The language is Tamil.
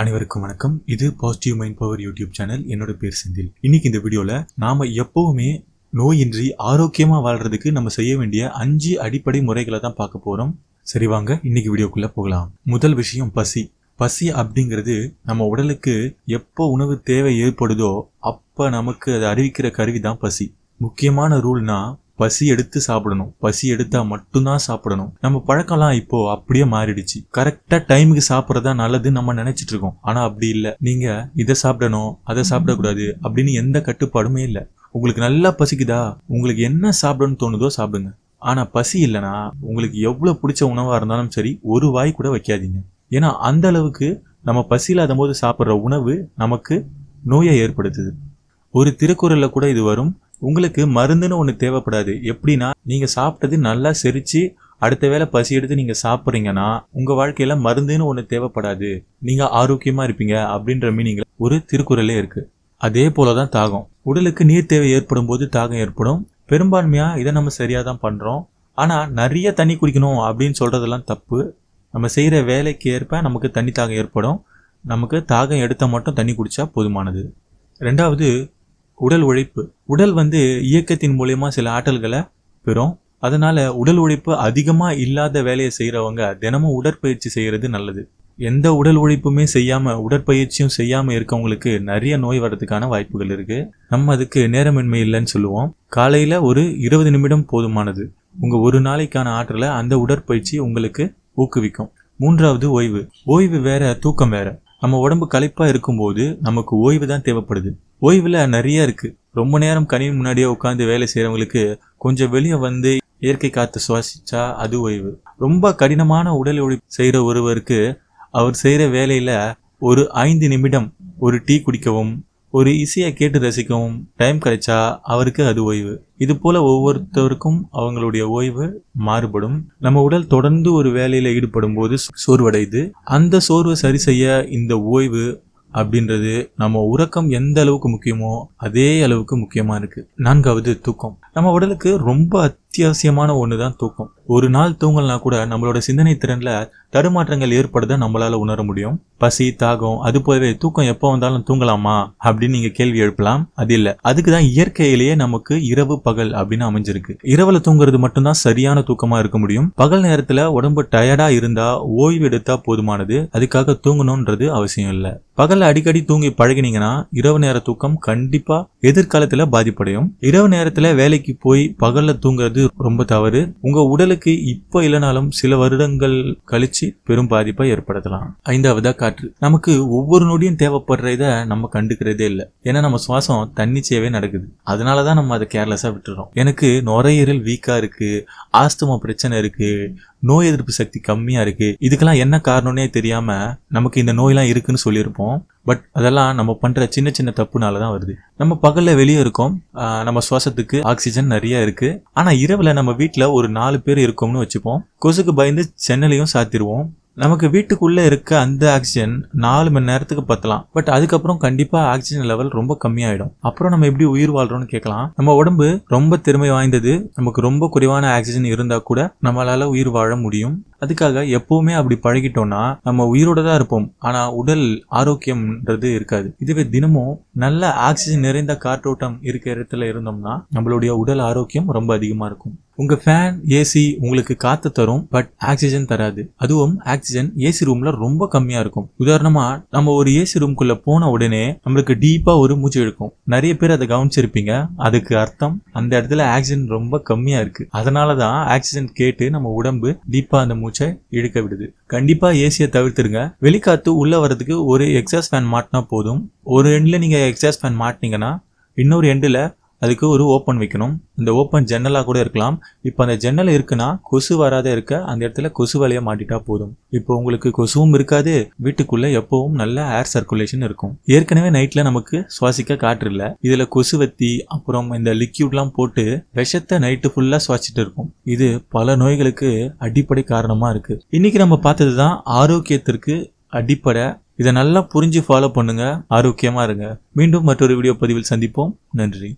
அனைவருக்கும் வணக்கம் இது positive mind power YouTube channel என்னோட பேர் செந்தில் இன்னைக்கு இந்த வீடியோவில் நாம் எப்போவுமே நோயின்றி ஆரோக்கியமாக வாழ்றதுக்கு நம்ம செய்ய வேண்டிய அஞ்சு அடிப்படை முறைகளை தான் பார்க்க போகிறோம் சரி வாங்க இன்னைக்கு வீடியோக்குள்ளே போகலாம் முதல் விஷயம் பசி பசி அப்படிங்கிறது நம்ம உடலுக்கு எப்போ உணவு தேவை ஏற்படுதோ அப்போ நமக்கு அதை அறிவிக்கிற கருவி தான் பசி முக்கியமான ரூல்னா பசி எடுத்து சாப்பிடணும் பசி எடுத்தா மட்டும்தான் சாப்பிடணும் நம்ம பழக்கம்லாம் இப்போ அப்படியே மாறிடுச்சு கரெக்டா டைமுக்கு சாப்பிட்றதா நல்லது நம்ம நினைச்சிட்டு இருக்கோம் ஆனா அப்படி இல்லை நீங்க இதை சாப்பிடணும் அதை சாப்பிடக்கூடாது அப்படின்னு எந்த கட்டுப்பாடுமே இல்லை உங்களுக்கு நல்லா பசிக்குதா உங்களுக்கு என்ன சாப்பிடணும்னு தோணுதோ சாப்பிடுங்க ஆனா பசி இல்லைனா உங்களுக்கு எவ்வளவு பிடிச்ச உணவா இருந்தாலும் சரி ஒரு வாய் கூட வைக்காதீங்க ஏன்னா அந்த அளவுக்கு நம்ம பசி இல்லாத போது சாப்பிட்ற உணவு நமக்கு நோயை ஏற்படுத்துது ஒரு திருக்குறளில் கூட இது வரும் உங்களுக்கு மருந்துன்னு ஒன்று தேவைப்படாது எப்படின்னா நீங்கள் சாப்பிட்டது நல்லா செரிச்சு அடுத்த வேளை பசி எடுத்து நீங்கள் சாப்பிட்றீங்கன்னா உங்கள் வாழ்க்கையில் மருந்துன்னு ஒன்று தேவைப்படாது நீங்கள் ஆரோக்கியமாக இருப்பீங்க அப்படின்ற மீனிங்கில் ஒரு திருக்குறளே இருக்குது அதே போல தான் தாகம் உடலுக்கு நீர் தேவை ஏற்படும் போது தாகம் ஏற்படும் பெரும்பான்மையாக இதை நம்ம சரியாக தான் பண்ணுறோம் ஆனால் நிறைய தண்ணி குடிக்கணும் அப்படின்னு சொல்கிறதெல்லாம் தப்பு நம்ம செய்கிற வேலைக்கு ஏற்ப நமக்கு தண்ணி தாகம் ஏற்படும் நமக்கு தாகம் எடுத்தால் மட்டும் தண்ணி குடித்தா போதுமானது ரெண்டாவது உடல் உழைப்பு உடல் வந்து இயக்கத்தின் மூலயமா சில ஆற்றல்களை பெறும் அதனால் உடல் உழைப்பு அதிகமாக இல்லாத வேலையை செய்கிறவங்க தினமும் உடற்பயிற்சி செய்கிறது நல்லது எந்த உடல் உழைப்புமே செய்யாமல் உடற்பயிற்சியும் செய்யாமல் இருக்கவங்களுக்கு நிறைய நோய் வர்றதுக்கான வாய்ப்புகள் இருக்குது நம்ம அதுக்கு நேரமின்மை இல்லைன்னு சொல்லுவோம் காலையில் ஒரு இருபது நிமிடம் போதுமானது உங்கள் ஒரு நாளைக்கான ஆற்றலை அந்த உடற்பயிற்சி உங்களுக்கு ஊக்குவிக்கும் மூன்றாவது ஓய்வு ஓய்வு வேற தூக்கம் வேற நம்ம உடம்பு களைப்பாக இருக்கும்போது நமக்கு ஓய்வு தான் தேவைப்படுது ஓய்வில் நிறைய இருக்குது ரொம்ப நேரம் கணினி முன்னாடியே உட்காந்து வேலை செய்கிறவங்களுக்கு கொஞ்சம் வெளியே வந்து இயற்கை காற்று சுவாசிச்சா அது ஓய்வு ரொம்ப கடினமான உடல் உழைப்பு செய்கிற ஒருவருக்கு அவர் செய்கிற வேலையில் ஒரு ஐந்து நிமிடம் ஒரு டீ குடிக்கவும் ஒரு இசையை கேட்டு ரசிக்கவும் டைம் கிடைச்சா அவருக்கு அது ஓய்வு இது போல ஒவ்வொருத்தருக்கும் அவங்களுடைய ஓய்வு மாறுபடும் நம்ம உடல் தொடர்ந்து ஒரு வேலையில ஈடுபடும் போது சோர்வடையுது அந்த சோர்வை சரி செய்ய இந்த ஓய்வு அப்படின்றது நம்ம உறக்கம் எந்த அளவுக்கு முக்கியமோ அதே அளவுக்கு முக்கியமாக இருக்குது நான்காவது தூக்கம் நம்ம உடலுக்கு ரொம்ப அத்தியாவசியமான ஒன்று தான் தூக்கம் ஒரு நாள் தூங்கலனா கூட நம்மளோட சிந்தனை திறனில் தடுமாற்றங்கள் ஏற்படுத்த நம்மளால் உணர முடியும் பசி தாகம் அது போலவே தூக்கம் எப்போ வந்தாலும் தூங்கலாமா அப்படின்னு நீங்கள் கேள்வி எழுப்பலாம் அது இல்லை அதுக்கு தான் இயற்கையிலேயே நமக்கு இரவு பகல் அப்படின்னு அமைஞ்சிருக்கு இரவில் தூங்குறது மட்டும்தான் சரியான தூக்கமாக இருக்க முடியும் பகல் நேரத்தில் உடம்பு டயர்டாக இருந்தால் ஓய்வு எடுத்தால் போதுமானது அதுக்காக தூங்கணுன்றது அவசியம் இல்லை பகல்ல அடிக்கடி தூங்கி பழகினீங்கன்னா இரவு நேர தூக்கம் கண்டிப்பாக எதிர்காலத்தில் பாதிப்படையும் இரவு நேரத்தில் வேலைக்கு வேலைக்கு போய் பகல்ல தூங்குறது ரொம்ப தவறு உங்க உடலுக்கு இப்போ இல்லைனாலும் சில வருடங்கள் கழிச்சு பெரும் பாதிப்பை ஏற்படுத்தலாம் ஐந்தாவதா காற்று நமக்கு ஒவ்வொரு நொடியும் தேவைப்படுற இதை நம்ம கண்டுக்கிறதே இல்லை ஏன்னா நம்ம சுவாசம் தன்னிச்சையவே நடக்குது அதனாலதான் நம்ம அதை கேர்லெஸ்ஸா விட்டுறோம் எனக்கு நுரையீரல் வீக்கா இருக்கு ஆஸ்துமா பிரச்சனை இருக்கு நோய் எதிர்ப்பு சக்தி கம்மியாக இருக்குது இதுக்கெல்லாம் என்ன காரணம்னே தெரியாமல் நமக்கு இந்த நோயெல்லாம் இருக்குன்னு சொல்லியிருப்போம் பட் அதெல்லாம் நம்ம பண்ணுற சின்ன சின்ன தப்புனாலதான் தான் வருது நம்ம பகலில் வெளியே இருக்கோம் நம்ம சுவாசத்துக்கு ஆக்சிஜன் நிறைய இருக்குது ஆனால் இரவில் நம்ம வீட்டில் ஒரு நாலு பேர் இருக்கோம்னு வச்சுப்போம் கொசுக்கு பயந்து சென்னலையும் சாத்திடுவோம் நமக்கு வீட்டுக்குள்ளே இருக்க அந்த ஆக்சிஜன் நாலு மணி நேரத்துக்கு பத்தலாம் பட் அதுக்கப்புறம் கண்டிப்பாக ஆக்சிஜன் லெவல் ரொம்ப கம்மியாயிடும் அப்புறம் நம்ம எப்படி உயிர் வாழ்றோம்னு கேட்கலாம் நம்ம உடம்பு ரொம்ப திறமை வாய்ந்தது நமக்கு ரொம்ப குறைவான ஆக்சிஜன் இருந்தால் கூட நம்மளால் உயிர் வாழ முடியும் அதுக்காக எப்பவுமே அப்படி பழகிட்டோம்னா நம்ம உயிரோட தான் இருப்போம் ஆனா உடல் ஆரோக்கியம்ன்றது இருக்காது இதுவே தினமும் நல்ல ஆக்சிஜன் நிறைந்த காற்றோட்டம் இருக்கிற இடத்துல இருந்தோம்னா நம்மளுடைய உடல் ஆரோக்கியம் ரொம்ப அதிகமா இருக்கும் உங்க ஃபேன் ஏசி உங்களுக்கு காத்து தரும் பட் ஆக்சிஜன் தராது அதுவும் ஆக்சிஜன் ஏசி ரூம்ல ரொம்ப கம்மியா இருக்கும் உதாரணமா நம்ம ஒரு ஏசி ரூம்குள்ள போன உடனே நம்மளுக்கு டீப்பா ஒரு மூச்சு எடுக்கும் நிறைய பேர் அதை கவனிச்சிருப்பீங்க அதுக்கு அர்த்தம் அந்த இடத்துல ஆக்சிஜன் ரொம்ப கம்மியா இருக்கு அதனாலதான் ஆக்சிஜன் கேட்டு நம்ம உடம்பு டீப்பா அந்த மூச்சு மூச்சை இழுக்க விடுது கண்டிப்பா ஏசியை தவிர்த்துருங்க வெளிக்காத்து உள்ள வரதுக்கு ஒரு எக்ஸாஸ் ஃபேன் மாட்டினா போதும் ஒரு எண்டில் நீங்க எக்ஸாஸ் ஃபேன் மாட்டினீங்கன்னா இன்னொரு எண்டில் அதுக்கு ஒரு ஓப்பன் வைக்கணும் இந்த ஓப்பன் ஜன்னலாக கூட இருக்கலாம் இப்போ அந்த ஜன்னல் இருக்குன்னா கொசு வராத இருக்க அந்த இடத்துல கொசு வலையை மாட்டிட்டா போதும் இப்போ உங்களுக்கு கொசுவும் இருக்காது வீட்டுக்குள்ளே எப்பவும் நல்ல ஏர் சர்க்குலேஷன் இருக்கும் ஏற்கனவே நைட்டில் நமக்கு சுவாசிக்க காற்று இல்லை இதில் கொசுவத்தி அப்புறம் இந்த லிக்யூட்லாம் போட்டு விஷத்தை நைட்டு ஃபுல்லாக சுவாசிட்டு இருக்கும் இது பல நோய்களுக்கு அடிப்படை காரணமாக இருக்குது இன்றைக்கி நம்ம பார்த்தது தான் ஆரோக்கியத்திற்கு அடிப்படை இதை நல்லா புரிஞ்சு ஃபாலோ பண்ணுங்க ஆரோக்கியமா இருங்க மீண்டும் மற்றொரு வீடியோ பதிவில் சந்திப்போம் நன்றி